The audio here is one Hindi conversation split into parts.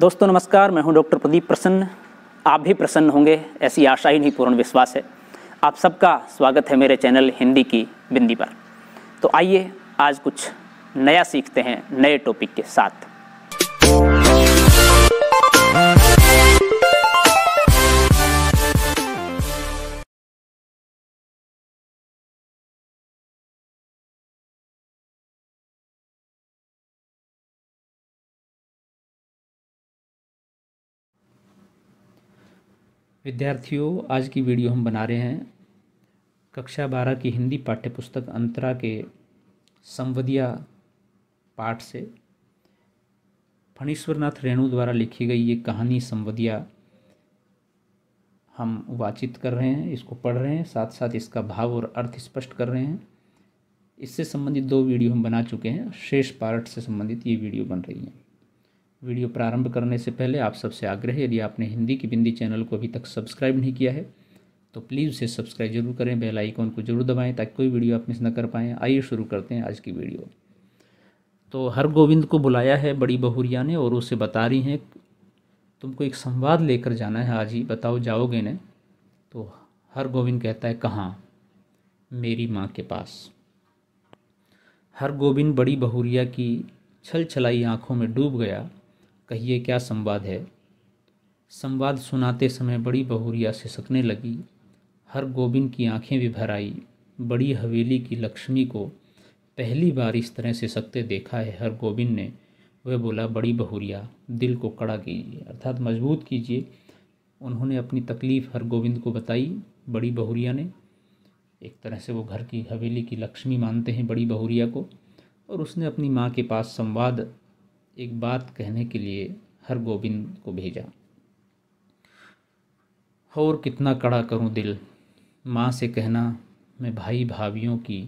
दोस्तों नमस्कार मैं हूं डॉक्टर प्रदीप प्रसन्न आप भी प्रसन्न होंगे ऐसी आशा ही नहीं पूर्ण विश्वास है आप सबका स्वागत है मेरे चैनल हिंदी की बिंदी पर तो आइए आज कुछ नया सीखते हैं नए टॉपिक के साथ विद्यार्थियों आज की वीडियो हम बना रहे हैं कक्षा बारह की हिंदी पाठ्यपुस्तक अंतरा के संवदिया पाठ से फणीश्वरनाथ रेणु द्वारा लिखी गई ये कहानी संवदिया हम वाचित कर रहे हैं इसको पढ़ रहे हैं साथ साथ इसका भाव और अर्थ स्पष्ट कर रहे हैं इससे संबंधित दो वीडियो हम बना चुके हैं शेष पार्ट से संबंधित ये वीडियो बन रही हैं वीडियो प्रारंभ करने से पहले आप सबसे आग्रह यदि आपने हिंदी की बिंदी चैनल को अभी तक सब्सक्राइब नहीं किया है तो प्लीज़ उसे सब्सक्राइब जरूर करें बेल आइकॉन को जरूर दबाएं ताकि कोई वीडियो आप मिस ना कर पाएँ आइए शुरू करते हैं आज की वीडियो तो हर गोविंद को बुलाया है बड़ी बहूरिया ने और उसे बता रही हैं तुमको एक संवाद लेकर जाना है आज ही बताओ जाओगे ने तो हर गोविंद कहता है कहाँ मेरी माँ के पास हर गोविंद बड़ी बहूरिया की छल छलाई आँखों में डूब गया कहिए क्या संवाद है संवाद सुनाते समय बड़ी बहुरिया सिसकने लगी हर गोविंद की आंखें भी भर आई बड़ी हवेली की लक्ष्मी को पहली बार इस तरह से सकते देखा है हर गोविंद ने वह बोला बड़ी बहुरिया दिल को कड़ा कीजिए अर्थात मजबूत कीजिए उन्होंने अपनी तकलीफ़ हर गोविंद को बताई बड़ी बहुरिया ने एक तरह से वो घर की हवेली की लक्ष्मी मानते हैं बड़ी बहुरिया को और उसने अपनी माँ के पास संवाद एक बात कहने के लिए हर गोविंद को भेजा और कितना कड़ा करूं दिल माँ से कहना मैं भाई भाभीियों की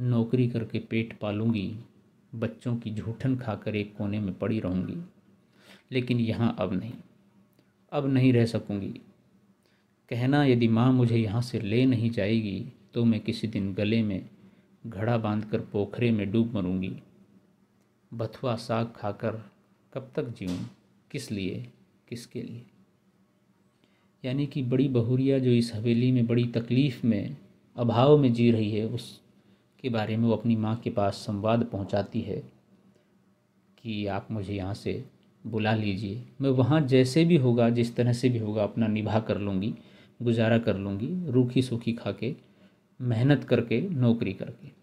नौकरी करके पेट पालूंगी बच्चों की झूठन खाकर एक कोने में पड़ी रहूंगी लेकिन यहाँ अब नहीं अब नहीं रह सकूंगी कहना यदि माँ मुझे यहाँ से ले नहीं जाएगी तो मैं किसी दिन गले में घड़ा बांधकर पोखरे में डूब मरूंगी बथुआ साग खाकर कब तक जीऊँ किस लिए किसके लिए यानी कि बड़ी बहूरिया जो इस हवेली में बड़ी तकलीफ़ में अभाव में जी रही है उसके बारे में वो अपनी माँ के पास संवाद पहुँचाती है कि आप मुझे यहाँ से बुला लीजिए मैं वहाँ जैसे भी होगा जिस तरह से भी होगा अपना निभा कर लूँगी गुजारा कर लूँगी रूखी सूखी खा के मेहनत करके नौकरी करके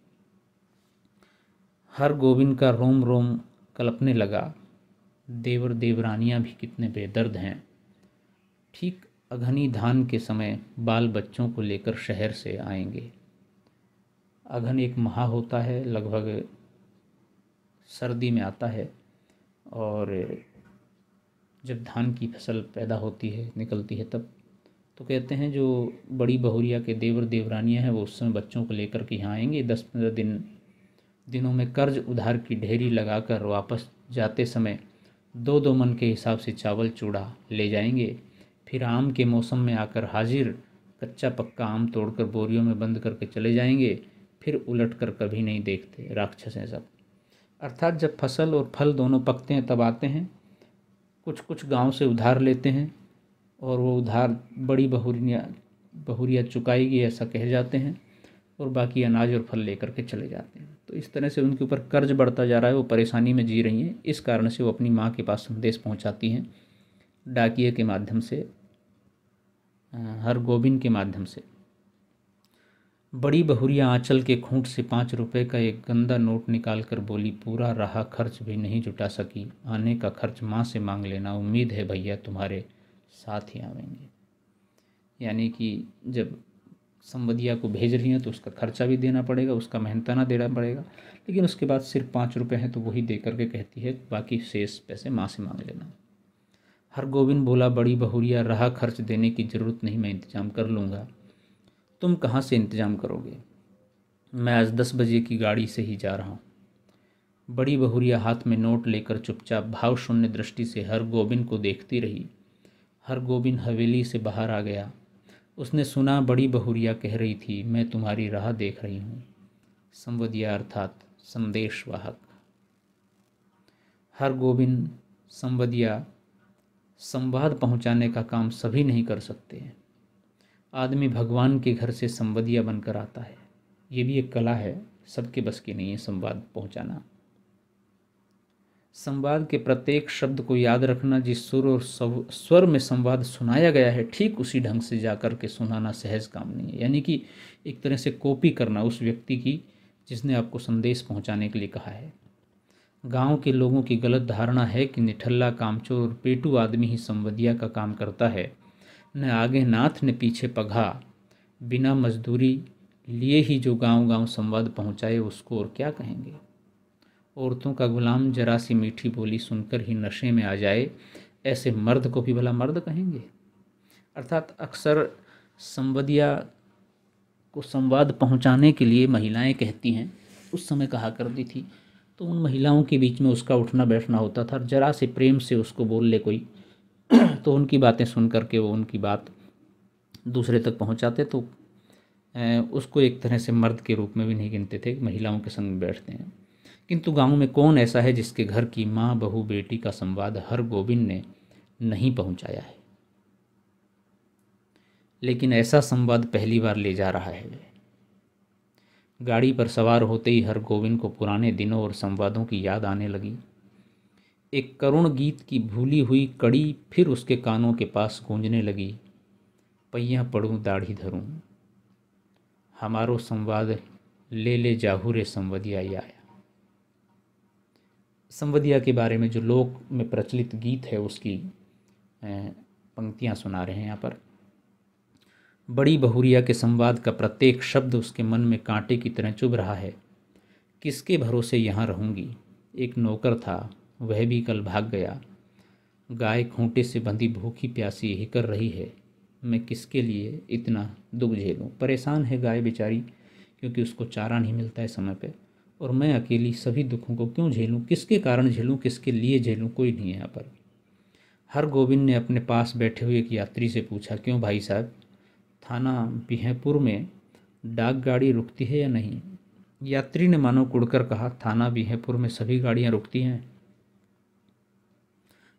हर गोविंद का रोम रोम कलपने लगा देवर देवरानियाँ भी कितने बेदर्द हैं ठीक अघनी धान के समय बाल बच्चों को लेकर शहर से आएंगे अघन एक माह होता है लगभग सर्दी में आता है और जब धान की फसल पैदा होती है निकलती है तब तो कहते हैं जो बड़ी बहुरिया के देवर देवरानियाँ हैं वो उस समय बच्चों को लेकर के यहाँ आएंगे दस पंद्रह दिन दिनों में कर्ज उधार की ढेरी लगाकर वापस जाते समय दो दो मन के हिसाब से चावल चूड़ा ले जाएंगे फिर आम के मौसम में आकर हाजिर कच्चा पक्का आम तोड़कर बोरियों में बंद करके चले जाएंगे फिर उलट कर कभी नहीं देखते राक्षस हैं सब अर्थात जब फसल और फल दोनों पकते हैं तब आते हैं कुछ कुछ गांव से उधार लेते हैं और वो उधार बड़ी बहुरिया बहुरिया चुकाएगी ऐसा कह जाते हैं और बाकी अनाज और फल लेकर के चले जाते हैं तो इस तरह से उनके ऊपर कर्ज बढ़ता जा रहा है वो परेशानी में जी रही हैं इस कारण से वो अपनी माँ के पास संदेश पहुँचाती हैं डाकिए के माध्यम से हर गोबिंद के माध्यम से बड़ी बहूरिया आंचल के खूंट से पाँच रुपए का एक गंदा नोट निकाल कर बोली पूरा रहा खर्च भी नहीं जुटा सकी आने का खर्च माँ से मांग लेना उम्मीद है भैया तुम्हारे साथ ही आवेंगे यानी कि जब संबदिया को भेज रही हैं तो उसका खर्चा भी देना पड़ेगा उसका मेहनताना देना पड़ेगा लेकिन उसके बाद सिर्फ पाँच रुपये हैं तो वही दे करके कहती है बाकी शेष पैसे माँ से मांग लेना हर गोविंद बोला बड़ी बहूरिया रहा खर्च देने की ज़रूरत नहीं मैं इंतज़ाम कर लूँगा तुम कहाँ से इंतज़ाम करोगे मैं आज दस बजे की गाड़ी से ही जा रहा हूँ बड़ी बहूरिया हाथ में नोट लेकर चुपचाप भाव शून्य दृष्टि से हर गोविंद को देखती रही हर गोविंद हवेली से बाहर आ गया उसने सुना बड़ी बहुरिया कह रही थी मैं तुम्हारी राह देख रही हूँ संवदिया अर्थात संदेशवाहक हर गोविंद संवदिया संवाद पहुँचाने का काम सभी नहीं कर सकते हैं आदमी भगवान के घर से संवदिया बनकर आता है ये भी एक कला है सबके बस की नहीं है संवाद पहुँचाना संवाद के प्रत्येक शब्द को याद रखना जिस सुर और स्वर में संवाद सुनाया गया है ठीक उसी ढंग से जा के सुनाना सहज काम नहीं है यानी कि एक तरह से कॉपी करना उस व्यक्ति की जिसने आपको संदेश पहुंचाने के लिए कहा है गांव के लोगों की गलत धारणा है कि निठल्ला कामचोर और पेटू आदमी ही संवदिया का काम करता है न आगे नाथ ने पीछे पघा बिना मजदूरी लिए ही जो गांव गांव संवाद पहुंचाए उसको और क्या कहेंगे औरतों का गुलाम जरा सी मीठी बोली सुनकर ही नशे में आ जाए ऐसे मर्द को भी भला मर्द कहेंगे अर्थात अक्सर संवदिया को संवाद पहुंचाने के लिए महिलाएं कहती हैं उस समय कहा करती थी तो उन महिलाओं के बीच में उसका उठना बैठना होता था ज़रा से प्रेम से उसको बोल ले कोई तो उनकी बातें सुन कर के वो उनकी बात दूसरे तक पहुंचाते तो उसको एक तरह से मर्द के रूप में भी नहीं गिनते थे महिलाओं के संग बैठते हैं किंतु गांव में कौन ऐसा है जिसके घर की माँ बहू बेटी का संवाद हर गोविंद ने नहीं पहुंचाया है लेकिन ऐसा संवाद पहली बार ले जा रहा है गाड़ी पर सवार होते ही हर गोविंद को पुराने दिनों और संवादों की याद आने लगी एक करुण गीत की भूली हुई कड़ी फिर उसके कानों के पास गूंजने लगी पहिया पढ़ूँ दाढ़ी धरूँ हमारो संवाद ले ले जाहूरे संवदिया आए संवदिया के बारे में जो लोक में प्रचलित गीत है उसकी अं, पंक्तियाँ सुना रहे हैं यहाँ पर बड़ी बहुरिया के संवाद का प्रत्येक शब्द उसके मन में कांटे की तरह चुभ रहा है किसके भरोसे यहाँ रहूँगी एक नौकर था वह भी कल भाग गया गाय खूंटे से बंधी भूखी प्यासी यही कर रही है मैं किसके लिए इतना दुख झेलूँ परेशान है गाय बेचारी क्योंकि उसको चारा नहीं मिलता है समय पर और मैं अकेली सभी दुखों को क्यों झेलूं किसके कारण झेलूं किसके लिए झेलूं कोई नहीं है यहाँ पर हर गोविंद ने अपने पास बैठे हुए एक यात्री से पूछा क्यों भाई साहब थाना बिहपुर में डाक गाड़ी रुकती है या नहीं यात्री ने मानो कुड़कर कहा थाना बिहपुर में सभी गाड़ियाँ रुकती हैं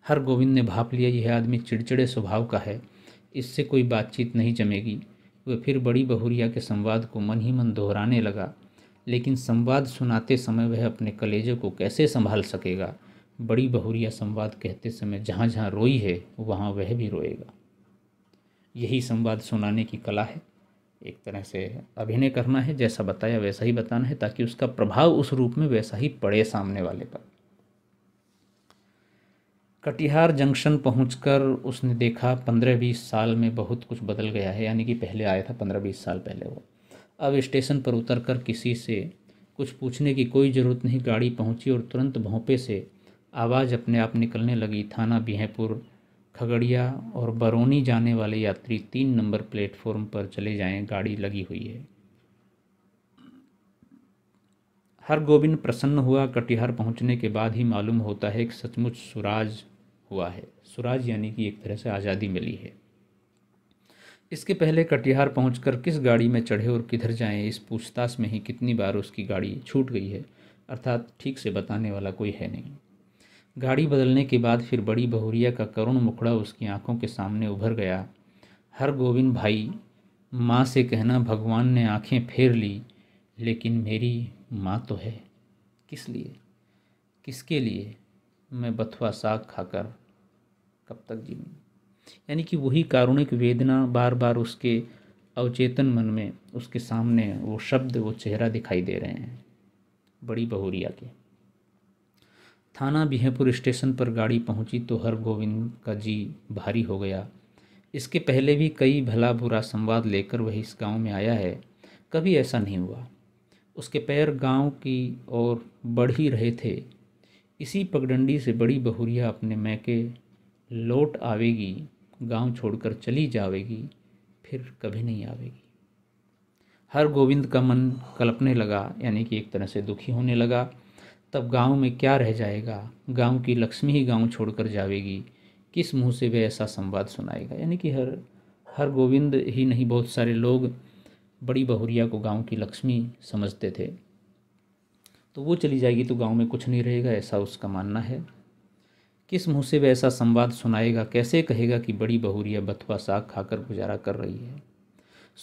हर गोविंद ने भाप लिया यह आदमी चिड़चिड़े स्वभाव का है इससे कोई बातचीत नहीं जमेगी वह फिर बड़ी बहूरिया के संवाद को मन ही मन दोहराने लगा लेकिन संवाद सुनाते समय वह अपने कलेजे को कैसे संभाल सकेगा बड़ी बहुरिया संवाद कहते समय जहाँ जहाँ रोई है वहाँ वह भी रोएगा यही संवाद सुनाने की कला है एक तरह से अभिनय करना है जैसा बताया वैसा ही बताना है ताकि उसका प्रभाव उस रूप में वैसा ही पड़े सामने वाले पर कटिहार जंक्शन पहुंचकर उसने देखा पंद्रह बीस साल में बहुत कुछ बदल गया है यानी कि पहले आया था पंद्रह बीस साल पहले वो अब स्टेशन पर उतरकर किसी से कुछ पूछने की कोई ज़रूरत नहीं गाड़ी पहुंची और तुरंत भोंपे से आवाज़ अपने आप निकलने लगी थाना बिहपुर खगड़िया और बरौनी जाने वाले यात्री तीन नंबर प्लेटफॉर्म पर चले जाएं गाड़ी लगी हुई है हर गोविंद प्रसन्न हुआ कटिहार पहुंचने के बाद ही मालूम होता है कि सचमुच सुराज हुआ है सुराज यानी कि एक तरह से आज़ादी मिली है इसके पहले कटिहार पहुंचकर किस गाड़ी में चढ़े और किधर जाएं इस पूछताछ में ही कितनी बार उसकी गाड़ी छूट गई है अर्थात ठीक से बताने वाला कोई है नहीं गाड़ी बदलने के बाद फिर बड़ी बहुरिया का करुण मुखड़ा उसकी आंखों के सामने उभर गया हर गोविंद भाई माँ से कहना भगवान ने आंखें फेर ली लेकिन मेरी माँ तो है किस लिए किसके लिए मैं बथुआ साग खाकर कब तक जीऊँगी यानी कि वही कारुणिक वेदना बार बार उसके अवचेतन मन में उसके सामने वो शब्द वो चेहरा दिखाई दे रहे हैं बड़ी बहूरिया के थाना बिहेपुर स्टेशन पर गाड़ी पहुंची तो हर गोविंद का जी भारी हो गया इसके पहले भी कई भला बुरा संवाद लेकर वह इस गांव में आया है कभी ऐसा नहीं हुआ उसके पैर गांव की ओर बढ़ ही रहे थे इसी पगडंडी से बड़ी बहूरिया अपने मैके लौट आवेगी गांव छोड़कर चली जावेगी फिर कभी नहीं आवेगी हर गोविंद का मन कलपने लगा यानी कि एक तरह से दुखी होने लगा तब गांव में क्या रह जाएगा गांव की लक्ष्मी ही गांव छोड़कर जावेगी किस मुंह से वह ऐसा संवाद सुनाएगा यानी कि हर हर गोविंद ही नहीं बहुत सारे लोग बड़ी बहुरिया को गांव की लक्ष्मी समझते थे तो वो चली जाएगी तो गांव में कुछ नहीं रहेगा ऐसा उसका मानना है किस मुँह से वह ऐसा संवाद सुनाएगा कैसे कहेगा कि बड़ी बहूरिया बथुआ साग खाकर गुजारा कर रही है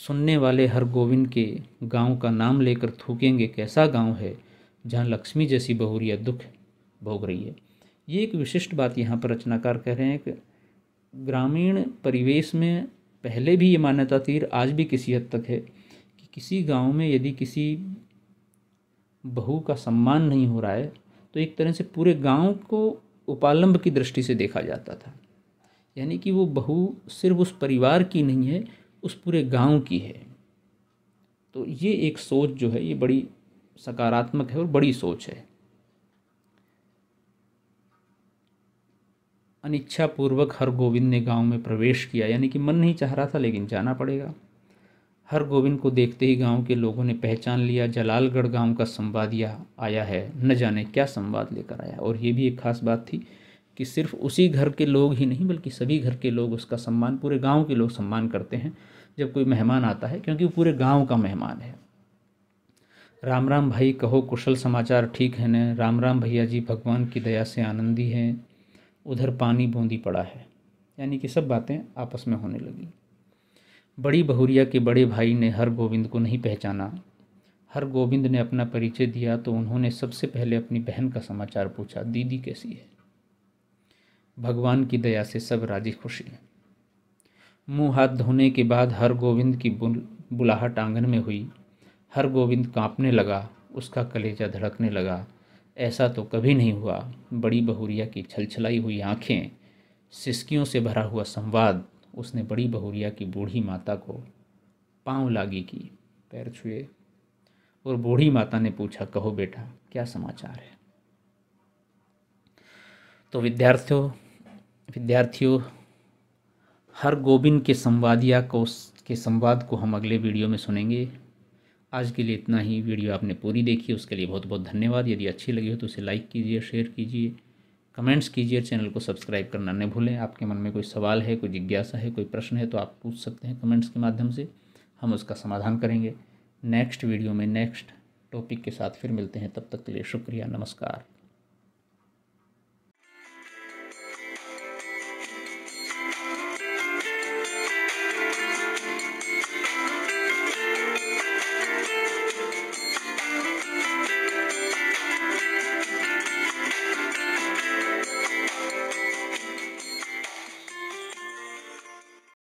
सुनने वाले हर गोविंद के गांव का नाम लेकर थूकेंगे कैसा गांव है जहां लक्ष्मी जैसी बहूरिया दुख भोग रही है ये एक विशिष्ट बात यहाँ पर रचनाकार कह रहे हैं कि ग्रामीण परिवेश में पहले भी ये मान्यता तीर आज भी किसी हद तक है कि किसी गांव में यदि किसी बहू का सम्मान नहीं हो रहा है तो एक तरह से पूरे गांव को उपालंब की दृष्टि से देखा जाता था यानी कि वो बहू सिर्फ उस परिवार की नहीं है उस पूरे गांव की है तो ये एक सोच जो है ये बड़ी सकारात्मक है और बड़ी सोच है अनिच्छा पूर्वक हर गोविंद ने गांव में प्रवेश किया यानी कि मन नहीं चाह रहा था लेकिन जाना पड़ेगा हर गोविंद को देखते ही गांव के लोगों ने पहचान लिया जलालगढ़ गांव का संवाद यह आया है न जाने क्या संवाद लेकर आया और ये भी एक खास बात थी कि सिर्फ उसी घर के लोग ही नहीं बल्कि सभी घर के लोग उसका सम्मान पूरे गांव के लोग सम्मान करते हैं जब कोई मेहमान आता है क्योंकि वो पूरे गांव का मेहमान है राम राम भाई कहो कुशल समाचार ठीक है न राम राम भैया जी भगवान की दया से आनंदी हैं उधर पानी बूंदी पड़ा है यानी कि सब बातें आपस में होने लगी बड़ी बहुरिया के बड़े भाई ने हर गोविंद को नहीं पहचाना हर गोविंद ने अपना परिचय दिया तो उन्होंने सबसे पहले अपनी बहन का समाचार पूछा दीदी कैसी है भगवान की दया से सब राजी खुशी हैं मुंह हाथ धोने के बाद हर गोविंद की बुल बुलाहट आंगन में हुई हर गोविंद कांपने लगा उसका कलेजा धड़कने लगा ऐसा तो कभी नहीं हुआ बड़ी बहुरिया की छलछलाई हुई आँखें सिसकियों से भरा हुआ संवाद उसने बड़ी बहुरिया की बूढ़ी माता को पांव लागी की पैर छुए और बूढ़ी माता ने पूछा कहो बेटा क्या समाचार है तो विद्यार्थियों विद्यार्थियों हर गोबिंद के संवादिया को के संवाद को हम अगले वीडियो में सुनेंगे आज के लिए इतना ही वीडियो आपने पूरी देखी उसके लिए बहुत बहुत धन्यवाद यदि अच्छी लगी हो तो उसे लाइक कीजिए शेयर कीजिए कमेंट्स कीजिए चैनल को सब्सक्राइब करना न भूलें आपके मन में कोई सवाल है कोई जिज्ञासा है कोई प्रश्न है तो आप पूछ सकते हैं कमेंट्स के माध्यम से हम उसका समाधान करेंगे नेक्स्ट वीडियो में नेक्स्ट टॉपिक के साथ फिर मिलते हैं तब तक के लिए शुक्रिया नमस्कार